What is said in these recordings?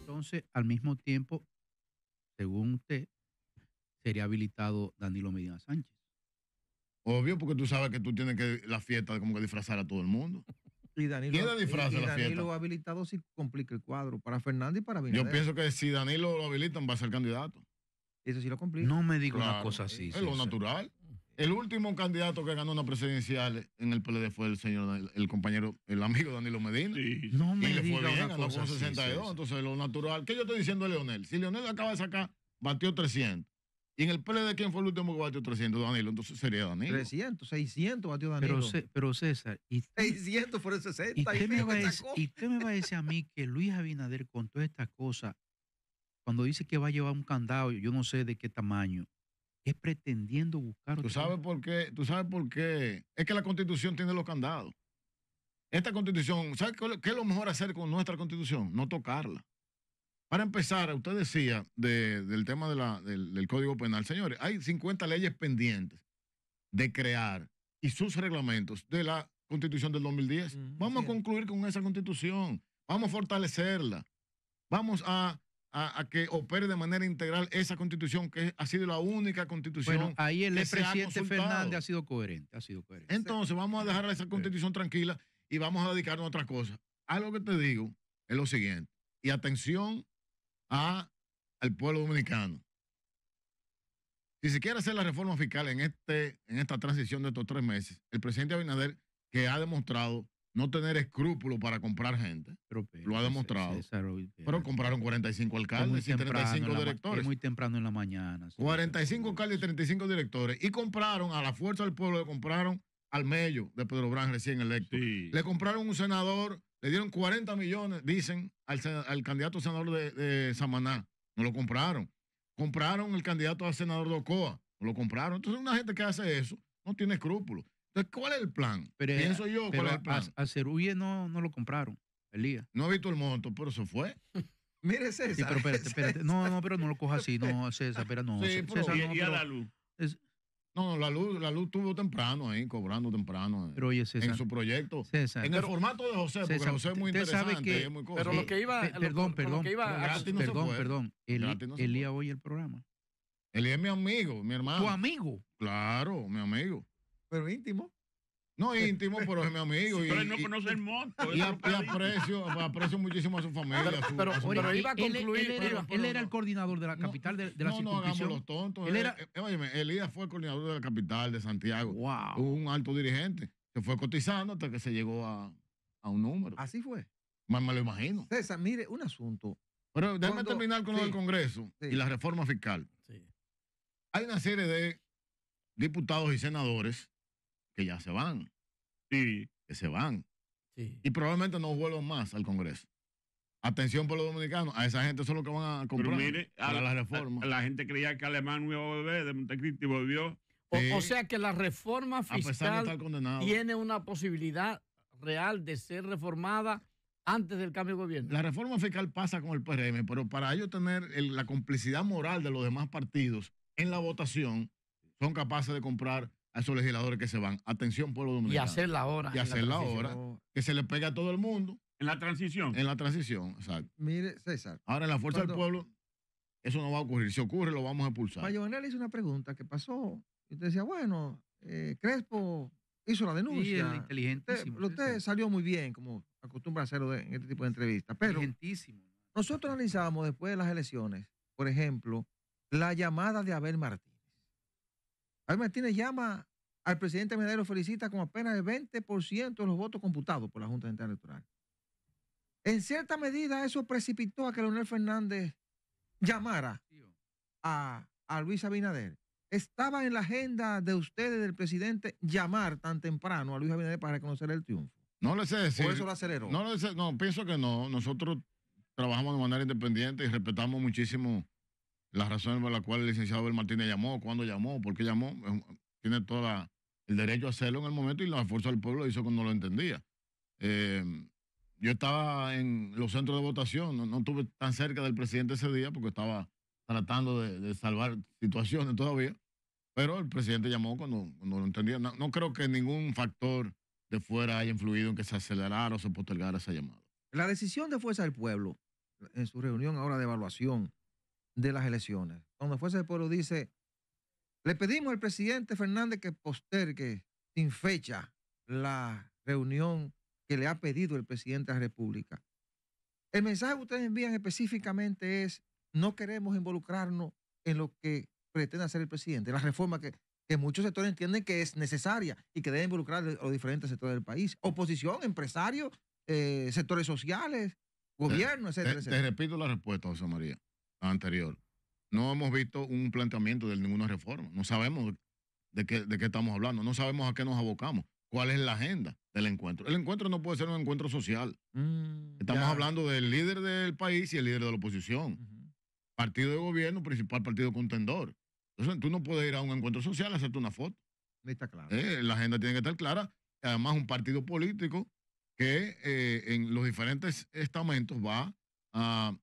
Entonces, al mismo tiempo, según usted, sería habilitado Danilo Medina Sánchez. Obvio, porque tú sabes que tú tienes que la fiesta como que disfrazar a todo el mundo. Y Danilo, ¿Quién y, Danilo la fiesta? habilitado si complica el cuadro para Fernández y para mí? Yo pienso que si Danilo lo habilitan va a ser candidato. Eso sí lo complica. No me digo una cosa así. Es lo natural. El último candidato que ganó una presidencial en el PLD fue el señor, el compañero, el amigo Danilo Medina. No y le fue bien, ganó con 62. entonces, lo natural. ¿Qué yo estoy diciendo a Leonel? Si Leonel acaba de sacar, batió 300. ¿Y en el PLD quién fue el último que batió 300? Danilo. Entonces sería Danilo. 300, 600 batió Danilo. Pero, César. Y, 600 fueron 60. Y me va y usted me va a decir a mí que Luis Abinader con todas estas cosas, cuando dice que va a llevar un candado, yo no sé de qué tamaño es pretendiendo buscar ¿Tú sabes por qué? ¿Tú sabes por qué? Es que la Constitución tiene los candados. Esta Constitución, ¿sabes qué es lo mejor hacer con nuestra Constitución? No tocarla. Para empezar, usted decía del tema del, Código Penal. Señores, hay 50 leyes pendientes de crear y sus reglamentos de la Constitución del 2010. Vamos a concluir con esa Constitución. Vamos a fortalecerla. Vamos a a, que opere de manera integral esa constitución, que ha sido la única constitución. Bueno, ahí el presidente Fernández ha sido coherente, Entonces, vamos a dejar esa constitución tranquila y vamos a dedicarnos a otra cosa. Algo que te digo es lo siguiente, y atención al pueblo dominicano. Si se quiere hacer la reforma fiscal en, este, en esta transición de estos tres meses, el presidente Abinader, que ha demostrado no tener escrúpulos para comprar gente. lo ha demostrado. pero compraron 45 alcaldes y 35 directores. Es muy temprano en la mañana. 45 alcaldes y 35 directores. Y compraron, a la fuerza del pueblo, le compraron al medio de Pedro Brán recién electo. Le compraron un senador, le dieron 40 millones, dicen, al, al candidato senador de, de, Samaná. No lo compraron. Compraron el candidato al senador de Ocoa. No lo compraron. Entonces, una gente que hace eso no tiene escrúpulos. ¿cuál es el plan? Eh, Pienso yo, ¿cuál es el plan? A, no, no lo compraron, Elías. No he visto el monto, pero se fue. Mire César. pero espérate, espérate. No, no, pero no lo coja así. No, César, espera, no. Sí, no, y, a la luz. No, la luz, la luz tuvo temprano ahí, cobrando temprano. Eh, pero oye, César. En su proyecto. César. En el formato de José, porque José es muy interesante. Pero lo que iba. perdón, perdón. a, perdón, perdón. Elías Elía oye el programa. Elías es mi amigo, mi hermano. ¿Tu amigo? Claro, mi amigo. Pero íntimo. No íntimo, pero es mi amigo. y, pero él no conoce el monto. Y, aprecio, aprecio, muchísimo a su familia. Pero, iba a concluir. Él, era, el coordinador de la capital de, de, la no, No, hagamos los tontos. Él eh, era, él, eh, él, eh, Elías fue el coordinador de la capital de Santiago. Wow. Un alto dirigente. Se fue cotizando hasta que se llegó a, a un número. Así fue. Más me lo imagino. César, mire, un asunto. Pero déjame terminar con lo del Congreso y la reforma fiscal. Hay una serie de diputados y senadores que ya se van. Sí. Que se van. Sí. Y probablemente no vuelvan más al Congreso. Atención por los dominicanos, a esa gente son que van a comprar para a la, reforma. la gente creía que Alemán iba a volver de Montecristi volvió. O, sea que la reforma fiscal tiene una posibilidad real de ser reformada antes del cambio de gobierno. La reforma fiscal pasa con el PRM, pero para ellos tener la complicidad moral de los demás partidos en la votación, son capaces de comprar a esos legisladores que se van. Atención, pueblo dominicano. Y hacer la hora. Y hacer la, hora. Que se le pega a todo el mundo. En la transición. En la transición, exacto. Mire, César. Ahora, en la fuerza del pueblo, eso no va a ocurrir. Si ocurre, lo vamos a expulsar. Mayonel le hizo una pregunta que pasó. Y usted decía, bueno, eh, Crespo hizo la denuncia. Sí, inteligentísimo. Usted, salió muy bien, como acostumbra a hacerlo en este tipo de entrevistas. Pero nosotros analizábamos después de las elecciones, por ejemplo, la llamada de Abel martín Martínez llama al presidente lo felicita con apenas el 20% de los votos computados por la Junta Electoral. En cierta medida, eso precipitó a que Leonel Fernández llamara a, Luis Abinader. ¿Estaba en la agenda de ustedes, del presidente, llamar tan temprano a Luis Abinader para reconocer el triunfo? No le sé decir. Por eso lo aceleró. No, lo sé, no pienso que no. Nosotros trabajamos de manera independiente y respetamos muchísimo las razones por las cuales el licenciado Abel Martínez llamó, cuándo llamó, por qué llamó, eh, tiene todo el derecho a hacerlo en el momento y la fuerza del pueblo hizo cuando lo entendía. Em, yo estaba en los centros de votación, no, estuve tan cerca del presidente ese día porque estaba tratando de, salvar situaciones todavía, pero el presidente llamó cuando, no lo entendía. No, no, creo que ningún factor de fuera haya influido en que se acelerara o se postergara esa llamada. La decisión de Fuerza del Pueblo en su reunión ahora de evaluación de las elecciones. Cuando Fuerza del pueblo dice, le pedimos al presidente Fernández que postergue sin fecha la reunión que le ha pedido el presidente de la República. El mensaje que ustedes envían específicamente es, no queremos involucrarnos en lo que pretende hacer el presidente, la reforma que, muchos sectores entienden que es necesaria y que debe involucrar a los diferentes sectores del país, oposición, empresarios, eh, sectores sociales, gobierno, etcétera, Te repito la respuesta, José María anterior, no hemos visto un planteamiento de ninguna reforma. No sabemos de qué, de qué estamos hablando, no sabemos a qué nos abocamos, cuál es la agenda del encuentro. El encuentro no puede ser un encuentro social. Mm, estamos hablando del líder del país y el líder de la oposición. Partido de gobierno, principal partido contendor. Entonces, tú no puedes ir a un encuentro social a hacerte una foto. Está eh, la agenda tiene que estar clara. Además, un partido político que eh, en los diferentes estamentos va a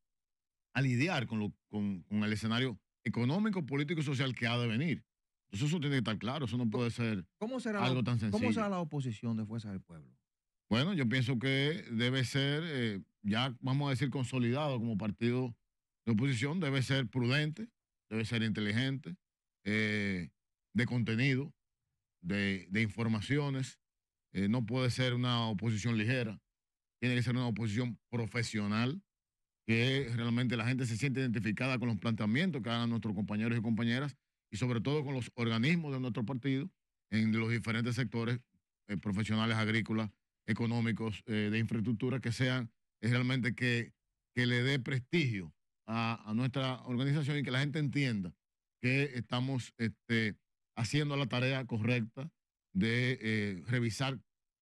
a lidiar con, lo, con, el escenario económico, político y social que ha de venir. Entonces eso tiene que estar claro, eso no puede ser ¿Cómo será algo tan sencillo. ¿Cómo será la oposición de Fuerza del Pueblo? Bueno, yo pienso que debe ser, eh, ya vamos a decir consolidado como partido de oposición, debe ser prudente, debe ser inteligente, eh, de contenido, de, informaciones, eh, no puede ser una oposición ligera, tiene que ser una oposición profesional, que realmente la gente se siente identificada con los planteamientos que hagan nuestros compañeros y compañeras y sobre todo con los organismos de nuestro partido en los diferentes sectores eh, profesionales, agrícolas, económicos, eh, de infraestructura, que sean eh, realmente que, que le dé prestigio a, nuestra organización y que la gente entienda que estamos este, haciendo la tarea correcta de revisar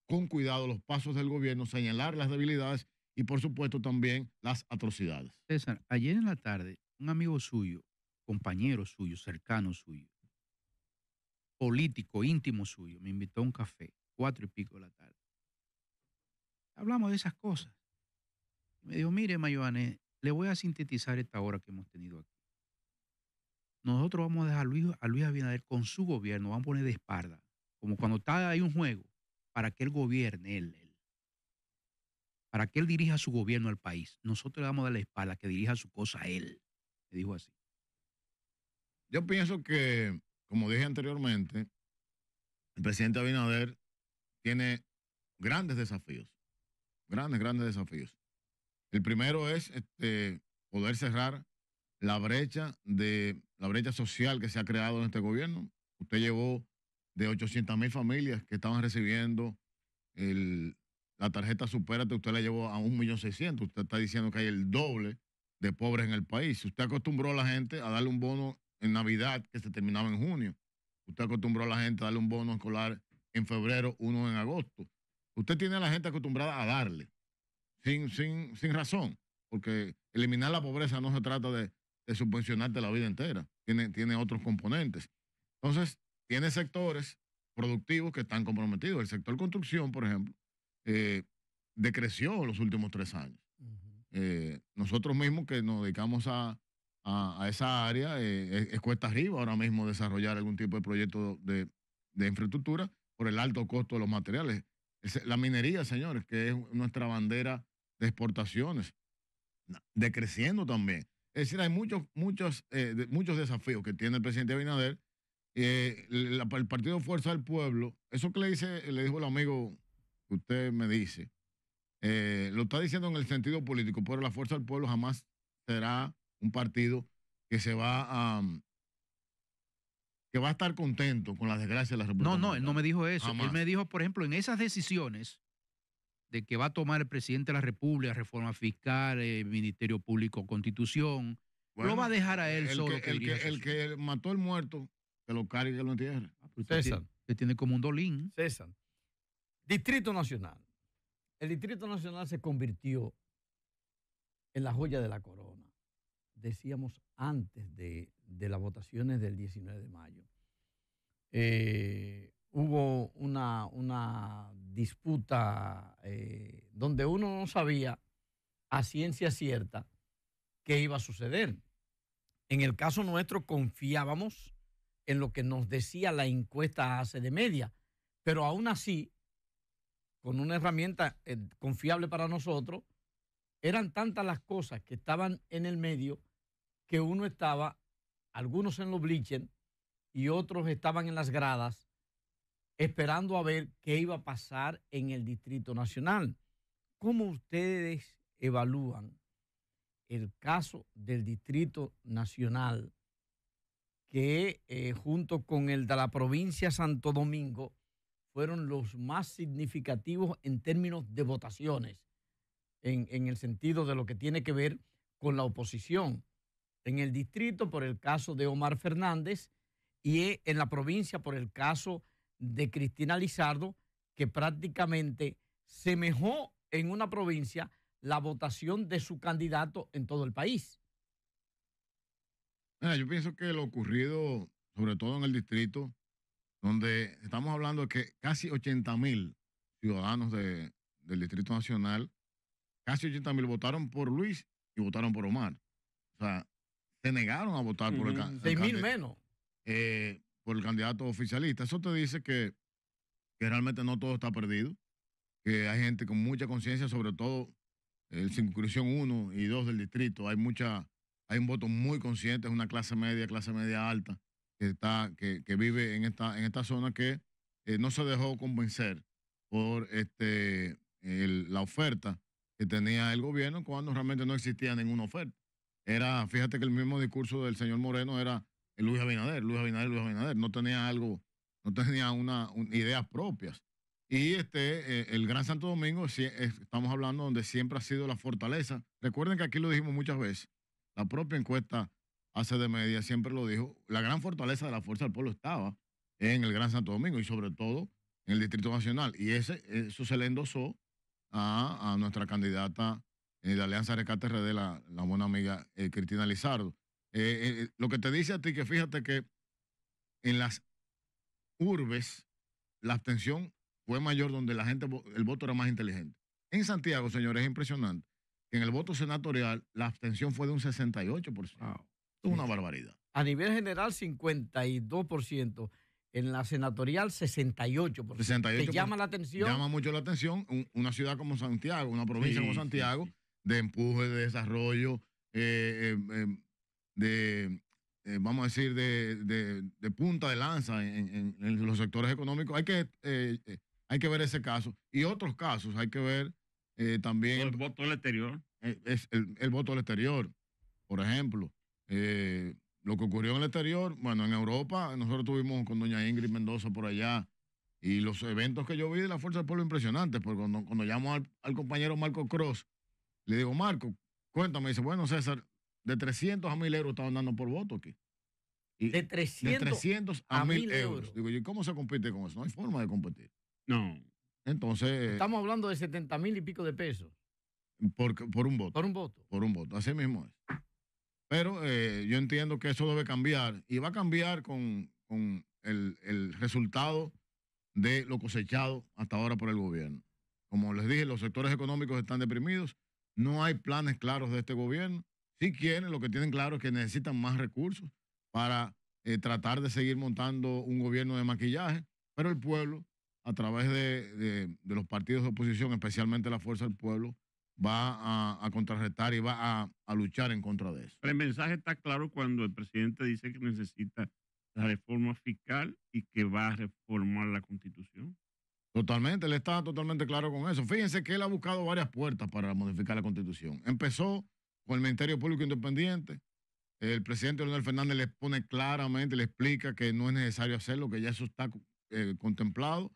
con cuidado los pasos del gobierno, señalar las debilidades y por supuesto también las atrocidades. César, ayer en la tarde, un amigo suyo, compañero suyo, cercano suyo, político, íntimo suyo, me invitó a un café, cuatro y pico de la tarde. Hablamos de esas cosas. me dijo, mire, Mayoane, le voy a sintetizar esta hora que hemos tenido aquí. Nosotros vamos a dejar a Luis, a Luis Abinader con su gobierno, vamos a poner de espalda, como cuando está ahí un juego, para que él gobierne, él, para que él dirija su gobierno al país. Nosotros le vamos a la espalda, que dirija su cosa a él. Le dijo así. Yo pienso que, como dije anteriormente, el presidente Abinader tiene grandes desafíos, grandes, grandes desafíos. El primero es este, poder cerrar la brecha de la brecha social que se ha creado en este gobierno. Usted llevó de 800 mil familias que estaban recibiendo el la tarjeta Supérate usted la llevó a 1.600.000. Usted está diciendo que hay el doble de pobres en el país. Usted acostumbró a la gente a darle un bono en Navidad que se terminaba en junio. Usted acostumbró a la gente a darle un bono escolar en febrero, uno en agosto. Usted tiene a la gente acostumbrada a darle, sin, sin, sin razón, porque eliminar la pobreza no se trata de, de subvencionarte la vida entera, tiene, tiene otros componentes. Entonces, tiene sectores productivos que están comprometidos. El sector construcción, por ejemplo, eh, decreció los últimos tres años. Eh, nosotros mismos que nos dedicamos a, esa área, eh, es, cuesta arriba ahora mismo desarrollar algún tipo de proyecto de, infraestructura por el alto costo de los materiales. la minería, señores, que es nuestra bandera de exportaciones, decreciendo también. Es decir, hay muchos, muchos, muchos desafíos que tiene el presidente Abinader. el Partido Fuerza del Pueblo, eso que le, dice, le dijo el amigo usted me dice, eh, lo está diciendo en el sentido político, pero la Fuerza del Pueblo jamás será un partido que se va a... Mm, que va a estar contento con la desgracia de la República. No, no, él no me dijo eso. Él me dijo, por ejemplo, en esas decisiones de que va a tomar el presidente de la República, reforma fiscal, eh, Ministerio Público, Constitución, No va a dejar a él solo. Que, el, que, mató el muerto, que lo cargue y que lo entierre. César, usted, tiene, tiene, como un dolín. César. Distrito Nacional. El Distrito Nacional se convirtió en la joya de la corona, decíamos antes de, las votaciones del 19 de mayo. Eh, hubo una, disputa eh, donde uno no sabía a ciencia cierta qué iba a suceder. En el caso nuestro confiábamos en lo que nos decía la encuesta hace de media, pero aún así con una herramienta eh, confiable para nosotros, eran tantas las cosas que estaban en el medio que uno estaba, algunos en los blichen y otros estaban en las gradas, esperando a ver qué iba a pasar en el Distrito Nacional. ¿Cómo ustedes evalúan el caso del Distrito Nacional que eh, junto con el de la provincia Santo Domingo fueron los más significativos en términos de votaciones, en, el sentido de lo que tiene que ver con la oposición. En el distrito por el caso de Omar Fernández y en la provincia por el caso de Cristina Lizardo, que prácticamente semejó en una provincia la votación de su candidato en todo el país. Ah, yo pienso que lo ocurrido, sobre todo en el distrito, donde estamos hablando de que casi 80 mil ciudadanos del Distrito Nacional, casi 80 mil votaron por Luis y votaron por Omar. O sea, se negaron a votar por el candidato. mil menos. Eh, por el candidato oficialista. Eso te dice que, realmente no todo está perdido, que hay gente con mucha conciencia, sobre todo el circunscripción 1 y 2 del distrito. Hay mucha, hay un voto muy consciente, es una clase media, clase media alta, que, está, que, vive en esta, en esta zona que eh, no se dejó convencer por este, la oferta que tenía el gobierno cuando realmente no existía ninguna oferta. Era, fíjate que el mismo discurso del señor Moreno era el Luis Abinader, Luis Abinader, Luis Abinader. No tenía algo, no tenía una, ideas propias. Y este, eh, el Gran Santo Domingo, si, estamos hablando donde siempre ha sido la fortaleza. Recuerden que aquí lo dijimos muchas veces, la propia encuesta hace de media, siempre lo dijo, la gran fortaleza de la Fuerza del Pueblo estaba en el Gran Santo Domingo y sobre todo en el Distrito Nacional. Y ese, eso se le endosó a, nuestra candidata en eh, la Alianza Rescate RD, la, la buena amiga eh, Cristina Lizardo. Eh, lo que te dice a ti que fíjate que en las urbes la abstención fue mayor donde la gente, el voto era más inteligente. En Santiago, señores, es impresionante. En el voto senatorial, la abstención fue de un 68%. Wow. Es una este, barbaridad. A nivel general, 52%. En la senatorial, 68%. 68%. llama la atención. Llama mucho la atención una ciudad como Santiago, una provincia como Santiago, de empuje, de desarrollo, eh, eh, em, de, eh, vamos a decir, de, punta de lanza en, los sectores económicos. Hay que, hay que ver ese caso. Y otros casos, hay que ver también... El voto al exterior. Es el voto al exterior, por ejemplo. Eh, lo que ocurrió en el exterior, bueno, en Europa, nosotros tuvimos con doña Ingrid Mendoza por allá y los eventos que yo vi de la Fuerza del Pueblo impresionantes, porque cuando, cuando llamo al, compañero Marco Cross, le digo, Marco, cuéntame, dice, bueno, César, de 300 a 1000 euros estaban dando por voto aquí. de, 300 de a, 1000 euros. Digo, ¿y cómo se compite con eso? No hay forma de competir. No. Entonces. Estamos hablando de 70 mil y pico de pesos. Por, por un voto. Por un voto. Por un voto, así mismo es. Pero eh, yo entiendo que eso debe cambiar y va a cambiar con, el, resultado de lo cosechado hasta ahora por el gobierno. Como les dije, los sectores económicos están deprimidos, no hay planes claros de este gobierno. Si quieren, lo que tienen claro es que necesitan más recursos para eh, tratar de seguir montando un gobierno de maquillaje, pero el pueblo, a través de los partidos de oposición, especialmente la Fuerza del Pueblo, va a, contrarrestar y va a, luchar en contra de eso. el mensaje está claro cuando el presidente dice que necesita la reforma fiscal y que va a reformar la constitución. Totalmente, él está totalmente claro con eso. Fíjense que él ha buscado varias puertas para modificar la constitución. Empezó con el Ministerio Público Independiente. El presidente Leonel Fernández le pone claramente, le explica que no es necesario hacerlo, que ya eso está eh, contemplado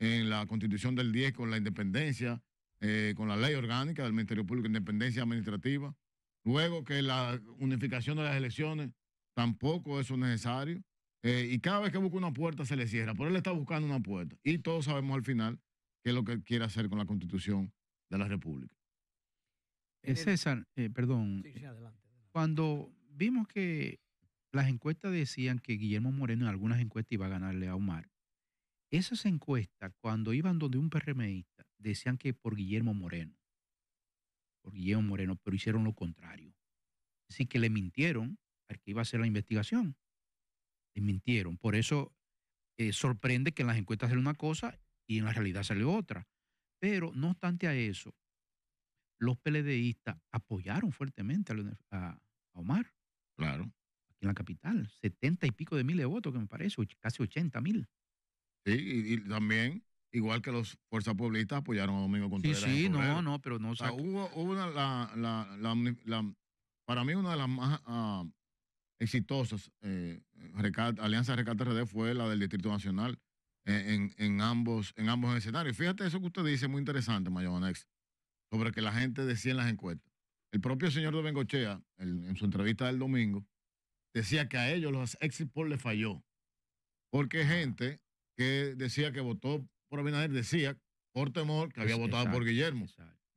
en la constitución del 10 con la independencia eh, con la ley orgánica del Ministerio Público de Independencia Administrativa. Luego que la unificación de las elecciones tampoco es necesario. Eh, y cada vez que busca una puerta se le cierra, pero él está buscando una puerta. Y todos sabemos al final qué es lo que quiere hacer con la constitución de la República. Eh, César, perdón, cuando vimos que las encuestas decían que Guillermo Moreno en algunas encuestas iba a ganarle a Omar, esas encuestas cuando iban donde un PRMista decían que por Guillermo Moreno, por Guillermo Moreno, pero hicieron lo contrario. Así que le mintieron al que iba a hacer la investigación. Le mintieron. Por eso eh, sorprende que en las encuestas sale una cosa y en la realidad sale otra. Pero no obstante a eso, los PLDistas apoyaron fuertemente a, Omar. Claro. Aquí en la capital. Setenta y pico de mil de votos, que me parece, casi ochenta mil. Sí, y también Igual que los fuerzas pueblistas apoyaron a Domingo Contreras. Sí, sí, no, no, pero no. hubo, una, la, la, la, para mí una de las más ah, exitosas eh, alianzas de Alianza Rescate RD fue la del Distrito Nacional eh, en, ambos, en ambos escenarios. Fíjate eso que usted dice, muy interesante, anex sobre que la gente decía en las encuestas. El propio señor de Bengochea, en su entrevista del domingo, decía que a ellos los exit poll le falló. Porque ah. gente que decía que votó por Abinader decía, por temor, que había votado por Guillermo.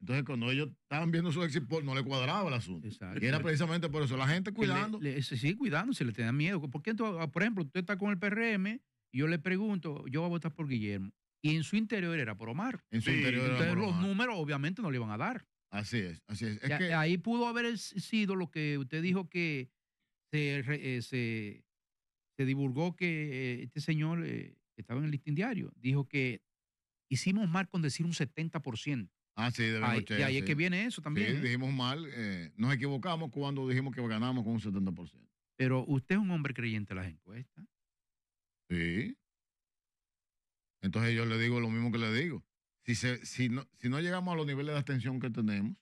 Entonces, cuando ellos estaban viendo su exit poll, no le cuadraba el asunto. Y era precisamente por eso. La gente cuidando. sí, cuidando, se le tenía miedo. Porque, ah, por ejemplo, usted está con el PRM, y yo le pregunto, yo voy a votar por Guillermo. Y en su interior era por Omar. En su interior era por Omar. los números obviamente no le iban a dar. Así es, así es. Eh, ahí pudo haber sido lo que usted dijo que se, eh, divulgó que eh, este señor estaba en el listín diario, dijo que hicimos mal con decir un 70%. Ah, sí, de ahí, Y ahí es que viene eso también. Sí, ¿eh? dijimos mal, eh, nos equivocamos cuando dijimos que ganamos con un 70%. Pero usted es un hombre creyente en las encuestas. Sí. Entonces yo le digo lo mismo que le digo. Si, se, si, no, si no llegamos a los niveles de abstención que tenemos,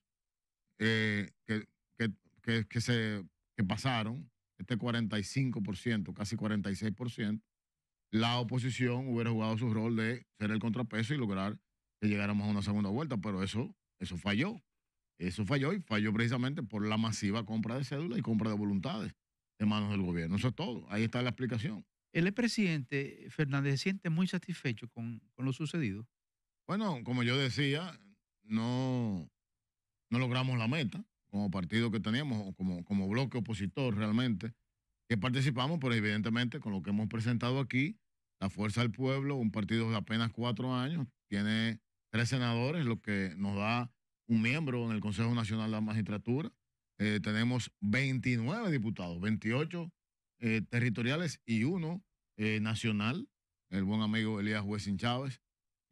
eh, que, que, se, que pasaron, este 45%, casi 46%, la oposición hubiera jugado su rol de ser el contrapeso y lograr que llegáramos a una segunda vuelta, pero eso, eso falló. Eso falló y falló precisamente por la masiva compra de cédulas y compra de voluntades en manos del gobierno. Eso es todo. Ahí está la explicación. El presidente Fernández se siente muy satisfecho con, lo sucedido. Bueno, como yo decía, no, no logramos la meta como partido que teníamos, como, como bloque opositor realmente que participamos, pero evidentemente con lo que hemos presentado aquí, la Fuerza del Pueblo, un partido de apenas cuatro años, tiene tres senadores, lo que nos da un miembro en el Consejo Nacional de la Magistratura. Eh, tenemos 29 diputados, 28 eh, territoriales y uno eh, nacional, el buen amigo Elías Huesin Chávez.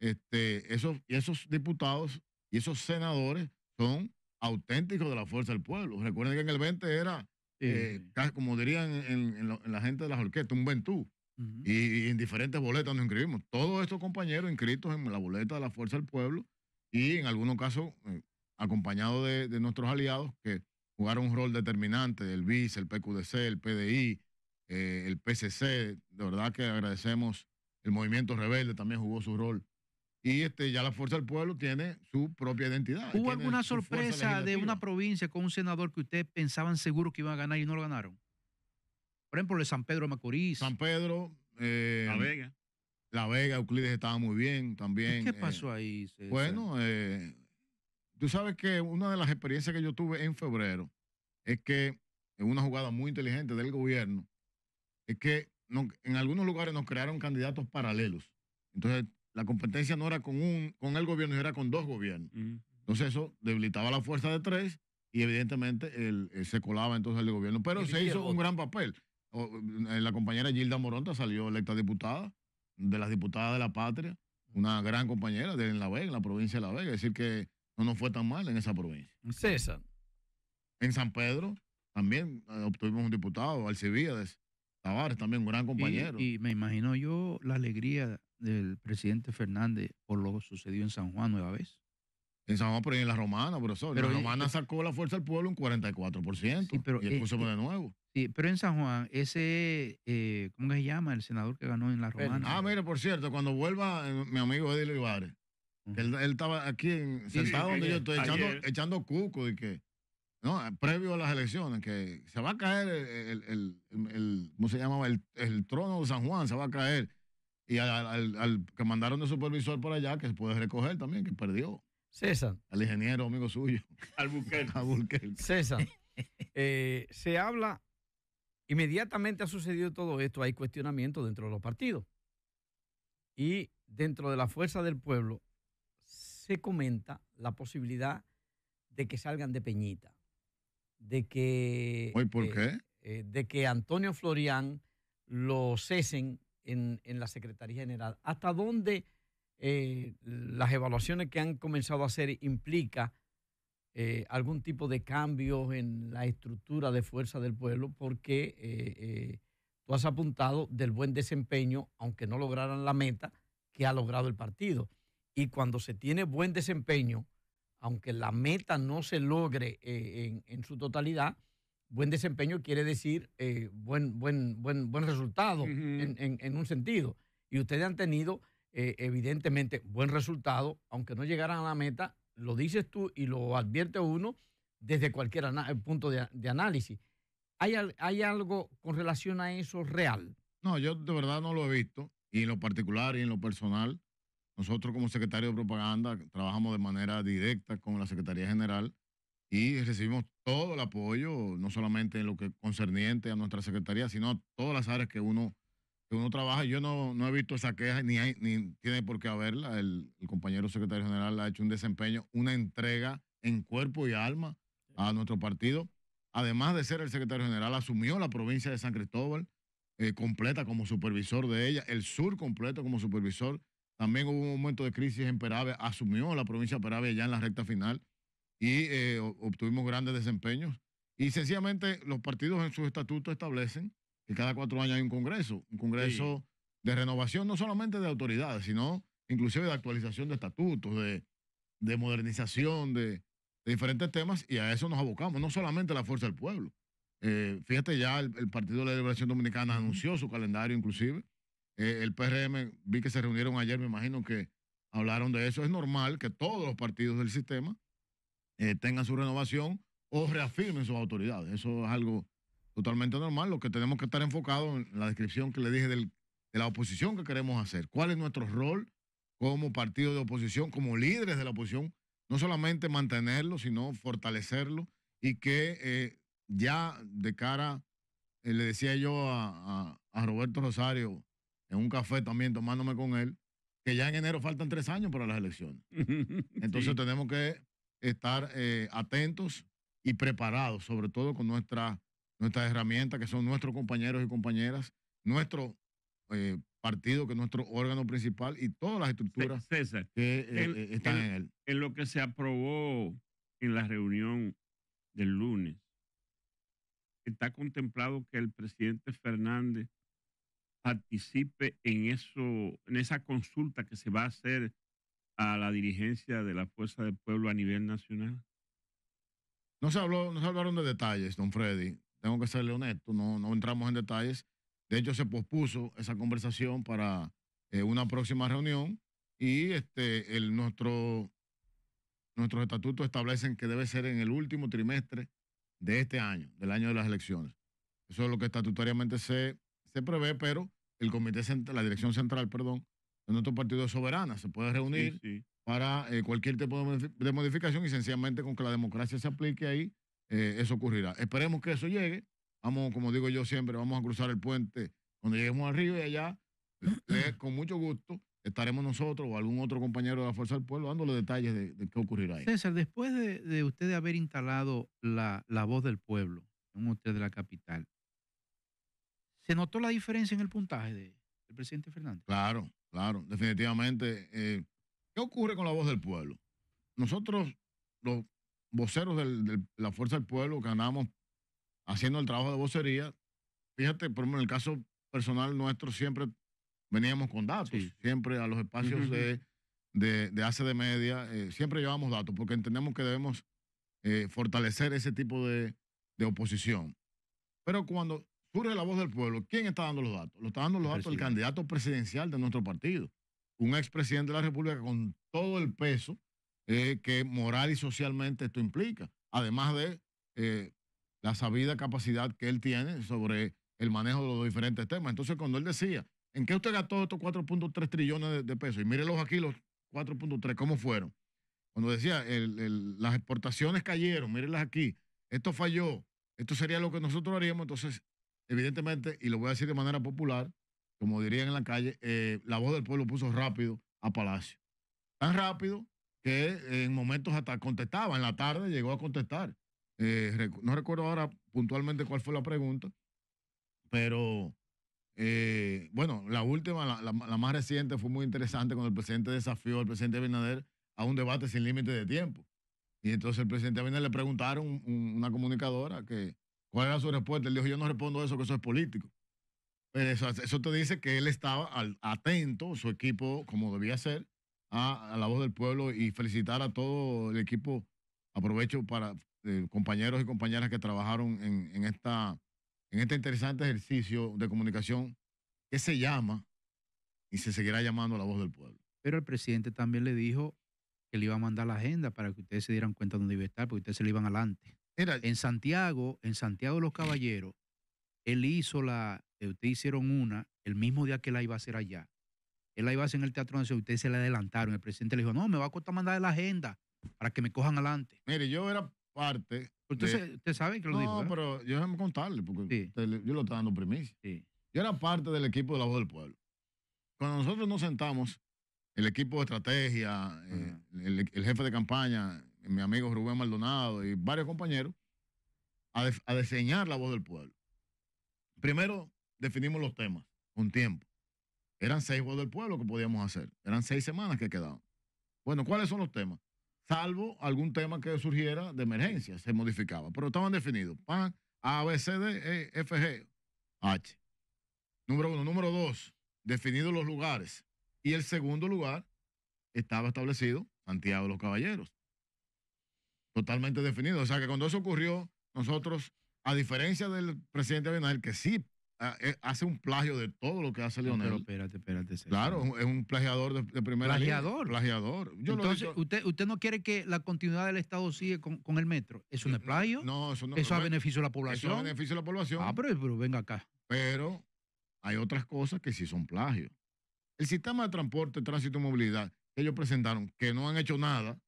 Este, esos diputados y esos senadores son auténticos de la fuerza del pueblo. Recuerden que en el 20 era eh, como dirían en, la gente de las orquestas, un ventú. y, en diferentes boletas nos inscribimos. Todos estos compañeros inscritos en la boleta de la Fuerza del Pueblo y en algunos casos eh, acompañados de, nuestros aliados que jugaron un rol determinante, el BIS, el PQDC, el PDI, eh, el PCC. De verdad que agradecemos. El movimiento rebelde también jugó su rol y este, ya la Fuerza del Pueblo tiene su propia identidad. ¿Hubo alguna sorpresa de una provincia con un senador que ustedes pensaban seguro que iban a ganar y no lo ganaron? Por ejemplo, el de San Pedro Macorís. San Pedro. Eh, la Vega. La Vega, Euclides estaba muy bien también. ¿Qué eh, pasó ahí? Bueno, eh, tú sabes que una de las experiencias que yo tuve en febrero es que, en una jugada muy inteligente del gobierno, es que en algunos lugares nos crearon candidatos paralelos. Entonces la competencia no era con un con el gobierno, era con dos gobiernos. Entonces eso debilitaba la fuerza de tres y evidentemente el, eh, se colaba entonces el gobierno. Pero se hizo un gran papel. Mm, eh, la compañera Gilda Moronta salió electa diputada, de las diputadas de la patria, una gran compañera de en La Vega, la provincia de La Vega. Es decir, que no nos fue tan mal en esa provincia. César. En San Pedro también eh, obtuvimos un diputado, Alcibíades Tavares, también un gran compañero. y me imagino yo la alegría del presidente Fernández por lo que sucedió en San Juan nueva vez. En San Juan, pero en la Romana, profesor. Pero la e Romana e sacó la fuerza del pueblo un 44%. y e después de nuevo. Sí, pero en San Juan, ese, eh, ¿cómo se llama? El senador que ganó en la Romana. ah, mire, por cierto, cuando vuelva eh, mi amigo Edil Ibares, él, estaba aquí sentado donde yo estoy, echando, cuco y que, no, eh, previo a las elecciones, que se va a caer el, ¿cómo se llamaba? El, trono de San Juan, se va a caer. Y al, que mandaron de supervisor por allá, que se puede recoger también, que perdió. César. Al ingeniero, amigo suyo. Al César. Eh, se habla, inmediatamente ha sucedido todo esto, hay cuestionamiento dentro de los partidos. Y dentro de la fuerza del pueblo se comenta la posibilidad de que salgan de Peñita, de que... ¿Por eh, qué? Eh, de que Antonio Florián lo cesen en, en la Secretaría General. ¿Hasta dónde eh, las evaluaciones que han comenzado a hacer implica eh, algún tipo de cambio en la estructura de fuerza del pueblo? Porque eh, tú has apuntado del buen desempeño, aunque no lograran la meta que ha logrado el partido. Y cuando se tiene buen desempeño, aunque la meta no se logre en, en su totalidad, buen desempeño quiere decir eh, buen, buen, buen, buen resultado en, en, un sentido. Y ustedes han tenido, eh, evidentemente, buen resultado, aunque no llegaran a la meta, lo dices tú y lo advierte uno desde cualquier punto de, de análisis. ¿Hay, ¿Hay, algo con relación a eso real? No, yo de verdad no lo he visto, y en lo particular y en lo personal. Nosotros como secretario de propaganda trabajamos de manera directa con la Secretaría General y recibimos todo el apoyo, no solamente en lo que concerniente a nuestra secretaría, sino a todas las áreas que uno, uno trabaja. Yo no, no he visto esa queja, ni, tiene por qué haberla. El, compañero secretario general ha hecho un desempeño, una entrega en cuerpo y alma a nuestro partido. Además de ser el secretario general, asumió la provincia de San Cristóbal eh, completa como supervisor de ella, el sur completo como supervisor. También hubo un momento de crisis en Peravia, asumió la provincia de Peravia ya en la recta final y eh, obtuvimos grandes desempeños. Y sencillamente los partidos en sus estatutos establecen que cada cuatro años hay un congreso, un congreso de renovación no solamente de autoridades, sino inclusive de actualización de estatutos, de, modernización, de, diferentes temas, y a eso nos abocamos, no solamente la fuerza del pueblo. Eh, fíjate ya, el, Partido de la Liberación Dominicana anunció su calendario inclusive. Eh, el PRM, vi que se reunieron ayer, me imagino que hablaron de eso. Es normal que todos los partidos del sistema eh, tengan su renovación o reafirmen sus autoridades. Eso es algo totalmente normal. Lo que tenemos que estar enfocados en la descripción que le dije de la oposición que queremos hacer. ¿Cuál es nuestro rol como partido de oposición, como líderes de la oposición? No solamente mantenerlo, sino fortalecerlo y que eh, ya de cara, eh, le decía yo a, Roberto Rosario en un café también tomándome con él, que ya en enero faltan tres años para las elecciones. Entonces tenemos que estar eh, atentos y preparados, sobre todo con nuestra, nuestras herramientas, que son nuestros compañeros y compañeras, nuestro eh, partido, que es nuestro órgano principal, y todas las estructuras que eh, están en él. En lo que se aprobó en la reunión del lunes, está contemplado que el presidente Fernández participe en, eso, en esa consulta que se va a hacer a la dirigencia de la Fuerza del Pueblo a nivel nacional? No se, habló, no se hablaron de detalles, don Freddy. Tengo que serle honesto, no, no entramos en detalles. De hecho, se pospuso esa conversación para eh, una próxima reunión y este, nuestro, nuestros estatutos establecen que debe ser en el último trimestre de este año, del año de las elecciones. Eso es lo que estatutariamente se, se prevé, pero el comité central, la dirección central, perdón, nuestro partido es soberana, se puede reunir para eh, cualquier tipo de modificación y sencillamente con que la democracia se aplique ahí, eh, eso ocurrirá. Esperemos que eso llegue. Vamos, como digo yo siempre, vamos a cruzar el puente cuando lleguemos arriba y allá, con mucho gusto, estaremos nosotros o algún otro compañero de la Fuerza del Pueblo dándole detalles de, qué ocurrirá ahí. César, después de, de usted haber instalado la, voz del pueblo en un hotel de la capital, ¿se notó la diferencia en el puntaje de, del presidente Fernández? Claro, Claro, definitivamente. Eh, ¿Qué ocurre con la voz del pueblo? Nosotros, los voceros de la Fuerza del Pueblo, que andamos haciendo el trabajo de vocería, fíjate, por ejemplo, en el caso personal nuestro siempre veníamos con datos, siempre a los espacios de, de, de, hace de media, eh, siempre llevamos datos, porque entendemos que debemos eh, fortalecer ese tipo de, de oposición. Pero cuando la voz del pueblo. ¿Quién está dando los datos? Lo está dando los datos el candidato presidencial de nuestro partido, un expresidente de la República con todo el peso eh, que moral y socialmente esto implica, además de eh, la sabida capacidad que él tiene sobre el manejo de los diferentes temas. Entonces, cuando él decía, ¿en qué usted gastó estos 4.3 trillones de, pesos? Y mírelos aquí, los 4.3, ¿cómo fueron? Cuando decía, las exportaciones cayeron, mírelas aquí, esto falló, esto sería lo que nosotros haríamos, entonces evidentemente, y lo voy a decir de manera popular, como dirían en la calle, eh, la voz del pueblo puso rápido a Palacio. Tan rápido que en momentos hasta contestaba, en la tarde llegó a contestar. Eh, no recuerdo ahora puntualmente cuál fue la pregunta, pero eh, bueno, la última, la, más reciente fue muy interesante cuando el presidente desafió al presidente Abinader a un debate sin límite de tiempo. Y entonces el presidente Abinader le preguntaron, una comunicadora, que ¿Cuál era su respuesta? Él dijo, yo no respondo a eso, que eso es político. Pero pues, eso, te dice que él estaba atento, su equipo, como debía ser, a, la voz del pueblo y felicitar a todo el equipo. Aprovecho para eh, compañeros y compañeras que trabajaron en, esta, en este interesante ejercicio de comunicación que se llama y se seguirá llamando la voz del pueblo. Pero el presidente también le dijo que le iba a mandar la agenda para que ustedes se dieran cuenta dónde iba a estar, porque ustedes se le iban adelante en Santiago, en Santiago de los Caballeros, él hizo la, eh, ustedes hicieron una, el mismo día que la iba a hacer allá. Él la iba a hacer en el Teatro Nacional, ustedes se la adelantaron. El presidente le dijo, no, me va a costar mandar la agenda para que me cojan adelante. Mire, yo era parte. Usted, sabe que lo dijo. No, pero yo déjame contarle, porque yo lo estaba dando primicia. Yo era parte del equipo de la voz del pueblo. Cuando nosotros nos sentamos, el equipo de estrategia, eh, el, jefe de campaña, mi amigo Rubén Maldonado y varios compañeros, a, diseñar la voz del pueblo. Primero definimos los temas un tiempo. Eran seis voz del pueblo que podíamos hacer. Eran seis semanas que quedaban. Bueno, ¿cuáles son los temas? Salvo algún tema que surgiera de emergencia, se modificaba, pero estaban definidos. PAN, A, B, C, D, E, F, G, H. Número uno. Número dos, definidos los lugares. Y el segundo lugar estaba establecido Santiago de los Caballeros totalmente definido. O sea que cuando eso ocurrió, nosotros, a diferencia del presidente Abinader, que sí eh, hace un plagio de todo lo que hace ah, Leonel. pero espérate, espérate. Claro, es un plagiador de, primera plagiador. Plagiador. Entonces, usted, usted no quiere que la continuidad del Estado siga con, el metro. ¿Eso no es eh, plagio? No, eso no. Eso a beneficio de la población. Eso a beneficio de la población. Ah, pero, pero venga acá. Pero hay otras cosas que sí son plagios. El sistema de transporte, tránsito y movilidad que ellos presentaron, que no han hecho nada,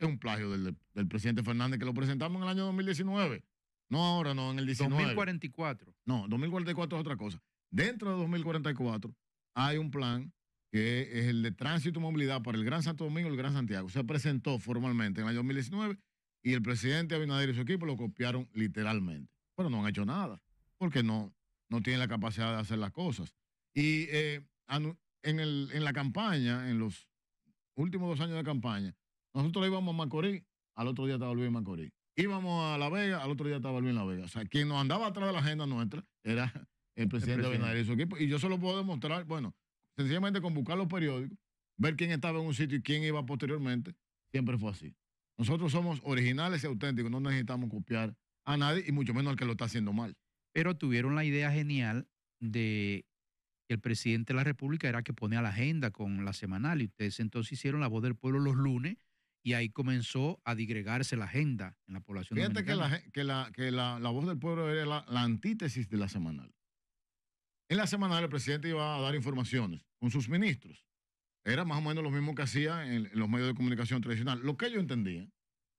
es un plagio del, presidente Fernández que lo presentamos en el año 2019. No ahora, no, en el 19. 2044. No, 2044 es otra cosa. Dentro de 2044 hay un plan que es el de tránsito y movilidad para el Gran Santo Domingo y el Gran Santiago. Se presentó formalmente en el año 2019 y el presidente Abinader y su equipo lo copiaron literalmente. Pero no han hecho nada, porque no, no tienen la capacidad de hacer las cosas. Y eh, en, en la campaña, en los últimos dos años de campaña, nosotros íbamos a Macorís, al otro día estaba Luis en Macorís. Íbamos a La Vega, al otro día estaba Luis en La Vega. O sea, quien nos andaba atrás de la agenda nuestra era el presidente, de y su equipo. Y yo se lo puedo demostrar, bueno, sencillamente con buscar los periódicos, ver quién estaba en un sitio y quién iba posteriormente, siempre fue así. Nosotros somos originales y auténticos, no necesitamos copiar a nadie y mucho menos al que lo está haciendo mal. Pero tuvieron la idea genial de que el presidente de la República era que ponía la agenda con la semanal y ustedes entonces hicieron la voz del pueblo los lunes y ahí comenzó a digregarse la agenda en la población. Fíjate que, la, que, la, que la, voz del pueblo era la, antítesis de la semanal. En la semanal el presidente iba a dar informaciones con sus ministros. Era más o menos lo mismo que hacía en, los medios de comunicación tradicional, lo que ellos entendían,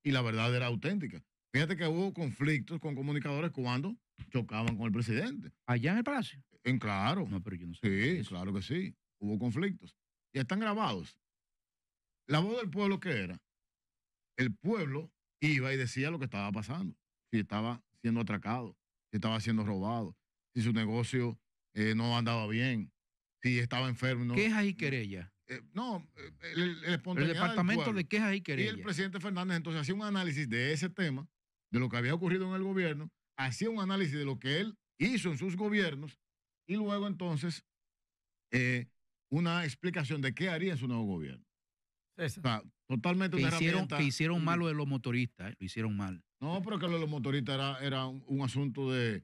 y la verdad era auténtica. Fíjate que hubo conflictos con comunicadores cuando chocaban con el presidente. Allá en el palacio. En claro. No, pero yo no sé. Sí, claro que sí. Hubo conflictos. Y están grabados. La voz del pueblo ¿qué era el pueblo iba y decía lo que estaba pasando, si estaba siendo atracado, si estaba siendo robado, si su negocio eh, no andaba bien, si estaba enfermo. quejas y querellas. no, el, departamento de quejas y querellas. Y el presidente Fernández entonces hacía un análisis de ese tema, de lo que había ocurrido en el gobierno, hacía un análisis de lo que él hizo en sus gobiernos y luego entonces eh, una explicación de qué haría en su nuevo gobierno. O Totalmente que hicieron, Que hicieron mal lo de los motoristas, eh, lo hicieron mal. No, pero que lo de los motoristas era, era un, asunto de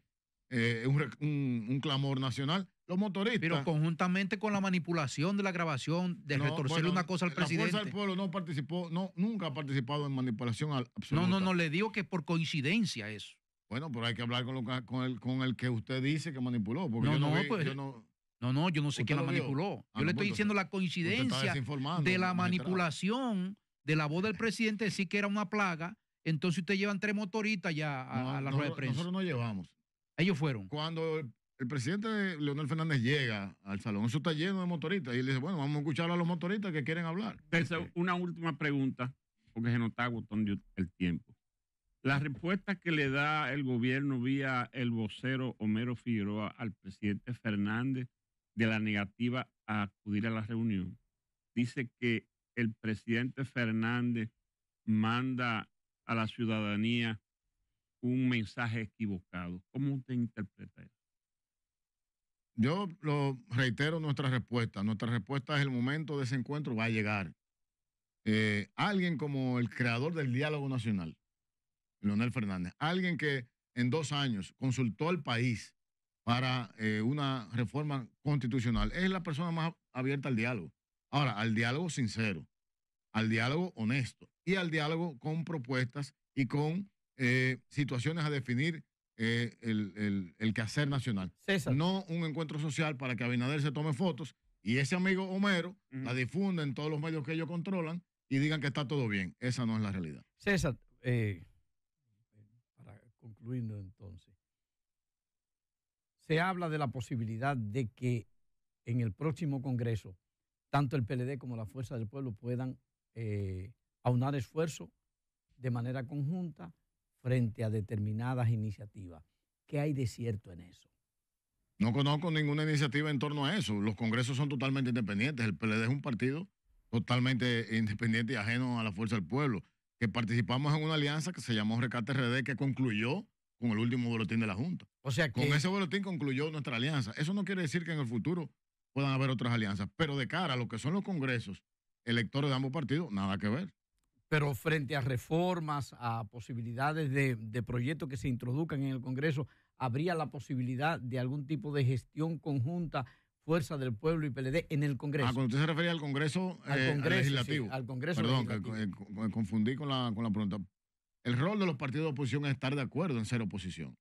eh, un, clamor nacional. Los motoristas. Pero conjuntamente con la manipulación de la grabación, de retorcerle una cosa al presidente. La fuerza del pueblo no participó, no, nunca ha participado en manipulación absoluta. No, no, no, le digo que por coincidencia eso. Bueno, pero hay que hablar con, el, con el que usted dice que manipuló. Porque no, yo no pues, no, no, yo no sé quién la manipuló. Ah, yo le estoy pues, diciendo la coincidencia de la manipulación de la voz del presidente, sí que era una plaga. Entonces usted llevan tres motoristas ya a, la rueda de prensa. Nosotros no llevamos. Ellos fueron. Cuando el, presidente Leonel Fernández llega al salón, eso está lleno de motoristas. Y él dice, bueno, vamos a escuchar a los motoristas que quieren hablar. una última pregunta, porque se nos está agotando el tiempo. La respuesta que le da el gobierno vía el vocero Homero Figueroa al presidente Fernández de la negativa a acudir a la reunión. Dice que el presidente Fernández manda a la ciudadanía un mensaje equivocado. ¿Cómo usted interpreta eso? Yo lo reitero nuestra respuesta. Nuestra respuesta es el momento de ese encuentro va a llegar. Eh, alguien como el creador del diálogo nacional, Leonel Fernández, alguien que en dos años consultó al país, para eh, una reforma constitucional. Es la persona más abierta al diálogo. Ahora, al diálogo sincero, al diálogo honesto y al diálogo con propuestas y con eh, situaciones a definir eh, el, quehacer nacional. César. No un encuentro social para que Abinader se tome fotos y ese amigo Homero la difunda en todos los medios que ellos controlan y digan que está todo bien. Esa no es la realidad. César, para concluir entonces, se habla de la posibilidad de que en el próximo Congreso tanto el PLD como la Fuerza del Pueblo puedan eh, aunar esfuerzo de manera conjunta frente a determinadas iniciativas. ¿Qué hay de cierto en eso? No conozco ninguna iniciativa en torno a eso. Los congresos son totalmente independientes. El PLD es un partido totalmente independiente y ajeno a la Fuerza del Pueblo, que participamos en una alianza que se llamó Recate RD, que concluyó con el último boletín de la Junta. O sea Con ese boletín concluyó nuestra alianza. Eso no quiere decir que en el futuro puedan haber otras alianzas, pero de cara a lo que son los congresos electores de ambos partidos, nada que ver. Pero frente a reformas, a posibilidades de, proyectos que se introduzcan en el Congreso, ¿habría la posibilidad de algún tipo de gestión conjunta Fuerza del Pueblo y PLD en el ah, Congreso. Ah, cuando usted se refería al Congreso, eh, Legislativo. al Congreso Perdón, confundí con la, con la pregunta. El rol de los partidos de oposición es estar de acuerdo en ser oposición.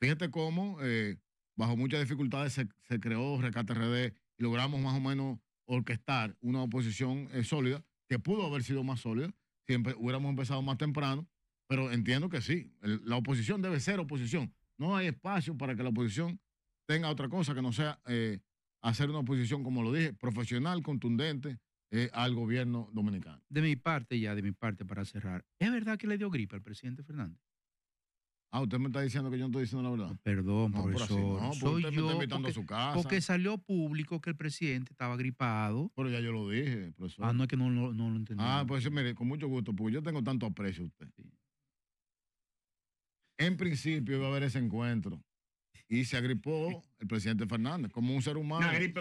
Fíjate cómo, eh, bajo muchas dificultades, se, creó Recate RD y logramos más o menos orquestar una oposición eh, sólida, que pudo haber sido más sólida si hubiéramos empezado más temprano, pero entiendo que sí, la oposición debe ser oposición. No hay espacio para que la oposición tenga otra cosa que no sea eh, hacer una oposición, como lo dije, profesional, contundente, eh, al gobierno dominicano. De mi parte, ya, de mi parte, para cerrar, ¿es verdad que le dio gripe al presidente Fernández? Ah, usted me está diciendo que yo no estoy diciendo la verdad. Perdón, Por así, no, soy yo me invitando porque, a su casa. Porque salió público que el presidente estaba gripado. Pero ya yo lo dije, profesor. Ah, no es que no, lo entendí. Ah, pues mire, con mucho gusto, porque yo tengo tanto aprecio a usted. En principio iba a haber ese encuentro y se agripó el presidente Fernández, como un ser humano. Una gripe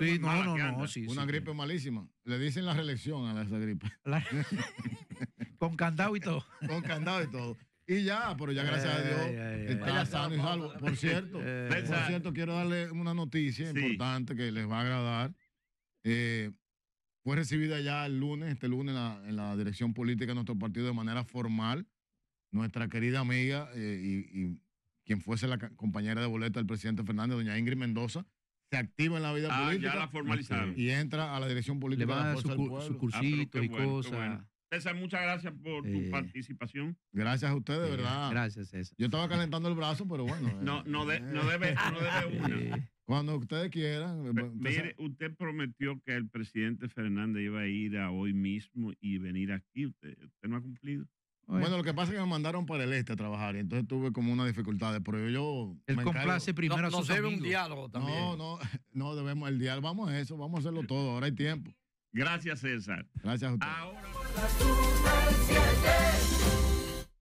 sí, Una gripe malísima. Le dicen la reelección a esa gripe. Con candado y todo. Con candado y todo. Y ya, pero ya gracias a eh, Dios eh, eh, está sano y salvo. Por cierto, por cierto, quiero darle una noticia importante que les va a agradar. fue recibida ya el lunes, este lunes, en la, dirección política de nuestro partido de manera formal. Nuestra querida amiga y quien fuese la compañera de boleta del presidente Fernández, doña Ingrid Mendoza, se activa en la vida ah, política. la Y entra a la dirección política va de su, ah, cursito y cosas. César, muchas gracias por tu eh, participación. Gracias a ustedes, de eh, verdad. Gracias, César. Yo estaba calentando el brazo, pero bueno. no, eh, no, debe, no debe una. Cuando ustedes quieran. mire, usted prometió que el presidente Fernández iba a ir a hoy mismo y venir aquí. usted no ha cumplido. Bueno, lo que pasa es que me mandaron para el este a trabajar y entonces tuve como una dificultad. pero yo... El complace primero no, a debe un diálogo también. No, no, no debemos el diálogo. Vamos a eso, vamos a hacerlo todo. Ahora hay tiempo. Gracias, César. Gracias a usted. Ahora...